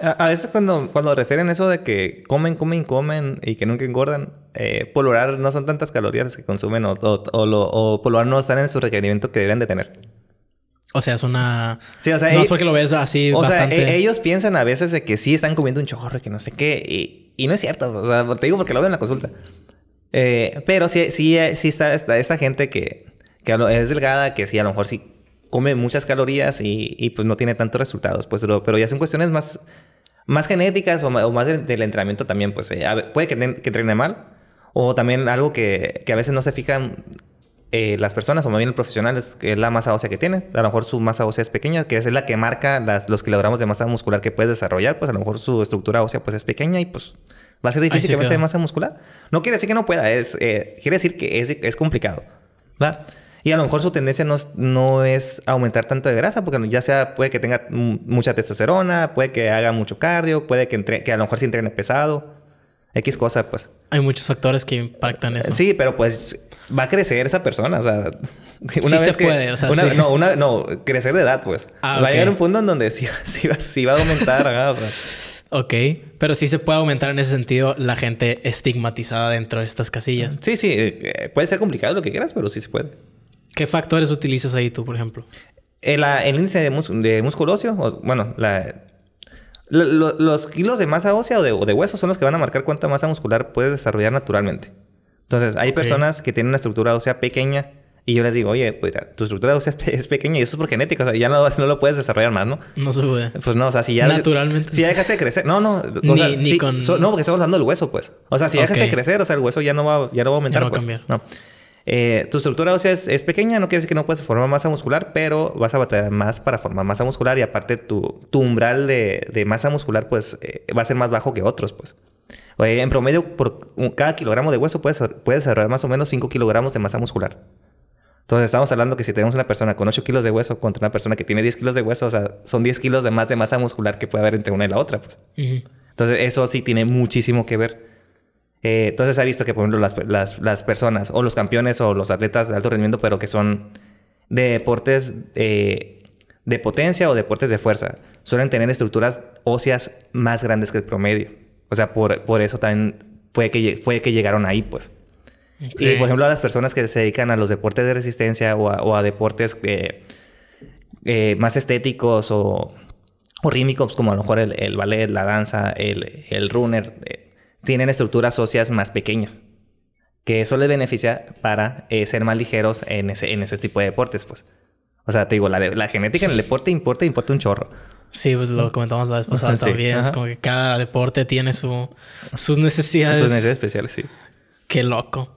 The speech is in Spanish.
A, veces cuando, cuando refieren eso de que comen, comen, comen y que nunca engordan, eh, no son tantas calorías que consumen o, o, lo, o no están en su requerimiento que deberían de tener. O sea, es una... Sí, o sea... No es e- porque lo ves así O sea, e- ellos piensan a veces de que sí están comiendo un chorro que no sé qué. Y, y no es cierto. O sea, te digo porque lo veo en la consulta. Eh, pero sí, sí, sí está, esta esa gente que, que es delgada, que sí, a lo mejor sí come muchas calorías y, pues no tiene tantos resultados. Pues, pero ya son cuestiones más, más genéticas o más, del, entrenamiento también. Pues eh, puede que, que, entrene mal o también algo que, que a veces no se fijan eh, las personas o más bien los profesionales, que es la masa ósea que tiene. A lo mejor su masa ósea es pequeña, que es la que marca las, los kilogramos de masa muscular que puedes desarrollar. Pues a lo mejor su estructura ósea pues es pequeña y pues va a ser difícil que masa muscular. No quiere decir que no pueda, es, eh, quiere decir que es, es complicado. ¿Va? a lo mejor su tendencia no es, aumentar tanto de grasa, porque ya sea puede que tenga mucha testosterona, puede que haga mucho cardio, puede que, a lo mejor se entrene pesado, X cosa, pues. Hay muchos factores que impactan eh, eso. Sí, pero pues va a crecer esa persona, o sea, una sí se puede, o sea, no, crecer de edad, pues. Ah, va a llegar un punto en donde sí, va a aumentar, Ok, pero sí se puede aumentar en ese sentido la gente estigmatizada dentro de estas casillas. Sí, sí, eh, eh, puede ser complicado lo que quieras, pero sí se puede. ¿Qué factores utilizas ahí tú, por ejemplo? El, ah, índice de, músculo, óseo, o, bueno, la, los kilos de masa ósea o de, hueso son los que van a marcar cuánta masa muscular puedes desarrollar naturalmente. Entonces, hay personas que tienen una estructura ósea pequeña y yo les digo, oye, pues, ah, tu estructura ósea es pequeña y eso es por genética, o sea, ya no, lo puedes desarrollar más, ¿no? No se puede. Pues no, o sea, si ya. Naturalmente. Si ya dejaste de crecer. No, no. O ni, con... no, porque estamos hablando del hueso, pues. O sea, si ya de crecer, o sea, el hueso ya no va, ya no a aumentar. Ya no va a pues, cambiar. No. Eh, tu estructura ósea es, pequeña, no quiere decir que no puedas formar masa muscular, pero vas a batallar más para formar masa muscular y aparte tu, umbral de, masa muscular pues eh, va a ser más bajo que otros pues. Eh, en promedio, por cada kilogramo de hueso puedes, puedes desarrollar más o menos 5 kilogramos de masa muscular. Entonces estamos hablando que si tenemos una persona con 8 kilos de hueso contra una persona que tiene 10 kilos de hueso, o sea, son 10 kilos de más de masa muscular que puede haber entre una y la otra. Pues. Entonces eso sí tiene muchísimo que ver. Eh, entonces se ha visto que, por ejemplo, las, personas o los campeones o los atletas de alto rendimiento, pero que son de deportes de potencia o deportes de fuerza, suelen tener estructuras óseas más grandes que el promedio. O sea, por, eso también fue que, fue que llegaron ahí, pues. Y, por ejemplo, a las personas que se dedican a los deportes de resistencia o a, deportes eh, eh, más estéticos o, rítmicos, como a lo mejor el, ballet, la danza, el runner tienen estructuras óseas más pequeñas. Que eso les beneficia para eh, ser más ligeros en ese, en ese tipo de deportes, pues. O sea, te digo, la, genética en el deporte importa, importa un chorro. Sí, pues lo comentamos la vez pasada también. Es como que cada deporte tiene sus necesidades. Sus necesidades especiales, sí. Qué loco.